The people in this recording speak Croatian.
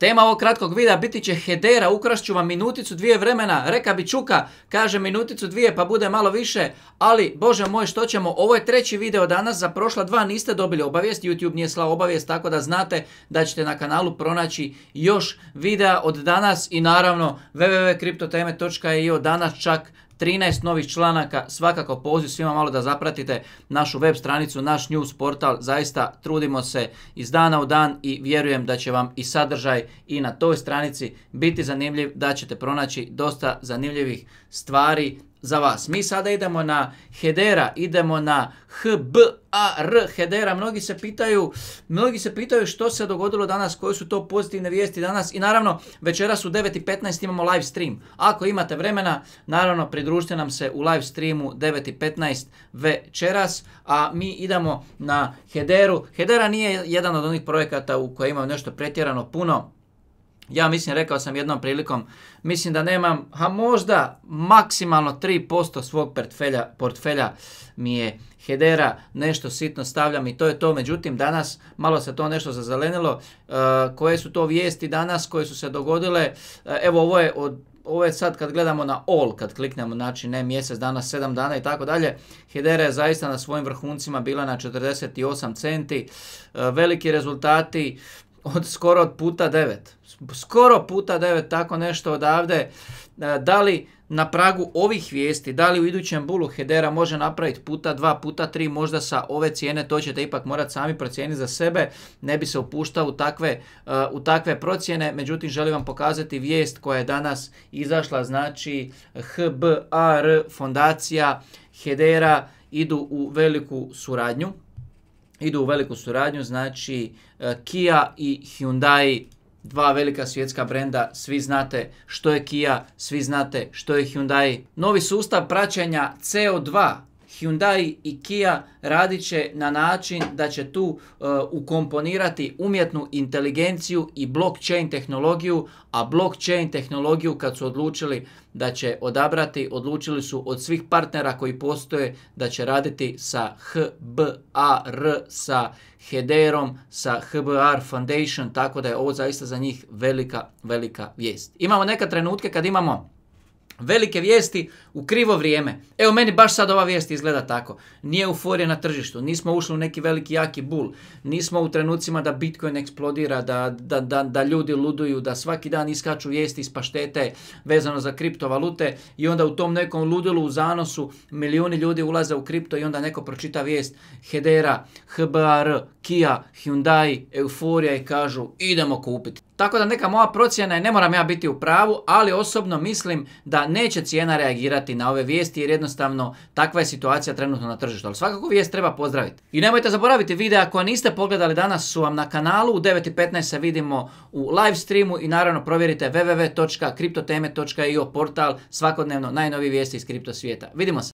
Tema ovog kratkog videa biti će hedera, ukrašću vam minuticu dvije vremena, reka bi čuka, kaže minuticu dvije pa bude malo više, ali bože moj što ćemo, ovo je treći video danas, za prošla dva niste dobili obavijest, YouTube nije slao obavijest, tako da znate da ćete na kanalu pronaći još videa od danas i naravno www.kriptoteme.io danas čak 13 novih članaka, svakako poziv svima malo da zapratite našu web stranicu, naš news portal, zaista trudimo se iz dana u dan i vjerujem da će vam i sadržaj i na toj stranici biti zanimljiv, da ćete pronaći dosta zanimljivih stvari za vas. Mi sada idemo na Hedera, idemo na HBAR Hedera. Mnogi se pitaju, mnogi se pitaju što se dogodilo danas, koje su to pozitivne vijesti danas i naravno večeras u 9:15 imamo live stream. Ako imate vremena, naravno pridružite nam se u live streamu 9:15 večeras, a mi idemo na Hederu. Hedera nije jedan od onih projekata u kojima ima nešto pretjerano puno ja mislim, rekao sam jednom prilikom, mislim da nemam, a možda maksimalno 3% svog portfelja, portfelja mi je hedera, nešto sitno stavljam i to je to. Međutim, danas malo se to nešto zazelenilo. E, koje su to vijesti danas koje su se dogodile? E, evo, ovo je od ovo je sad kad gledamo na all, kad kliknemo, znači ne mjesec dana, sedam dana i tako dalje, Hedera je zaista na svojim vrhuncima bila na 48 centi, e, veliki rezultati, od skoro od puta devet. Skoro puta devet tako nešto odavde. E, da li na pragu ovih vijesti, da li u idućem bulu Hedera može napraviti puta dva, puta tri, možda sa ove cijene, to ćete ipak morati sami procijeniti za sebe, ne bi se upuštao u takve, e, u takve procjene, međutim želim vam pokazati vijest koja je danas izašla, znači HBAR fondacija Hedera idu u veliku suradnju, idu u veliku suradnju, znači e, Kia i Hyundai dva velika svjetska brenda, svi znate što je Kia, svi znate što je Hyundai. Novi sustav praćenja CO2 Hyundai i Kia radit će na način da će tu uh, ukomponirati umjetnu inteligenciju i blockchain tehnologiju, a blockchain tehnologiju kad su odlučili da će odabrati, odlučili su od svih partnera koji postoje da će raditi sa HBAR, sa Hederom, sa HBR Foundation, tako da je ovo zaista za njih velika, velika vijest. Imamo neka trenutke kad imamo Velike vijesti u krivo vrijeme. Evo meni baš sad ova vijest izgleda tako. Nije euforija na tržištu, nismo ušli u neki veliki jaki bul, nismo u trenucima da Bitcoin eksplodira, da, da, da, da ljudi luduju, da svaki dan iskaču vijesti iz paštete vezano za kriptovalute i onda u tom nekom ludilu u zanosu milijuni ljudi ulaze u kripto i onda neko pročita vijest Hedera, HBR, Kia, Hyundai, Euforija i kažu idemo kupiti. Tako da neka moja procjena je, ne moram ja biti u pravu, ali osobno mislim da neće cijena reagirati na ove vijesti jer jednostavno takva je situacija trenutno na tržištu. Ali svakako vijest treba pozdraviti. I nemojte zaboraviti videa koja niste pogledali danas su vam na kanalu. U 9.15 se vidimo u live streamu i naravno provjerite www.kriptoteme.io portal svakodnevno najnoviji vijesti iz kripto svijeta. Vidimo se!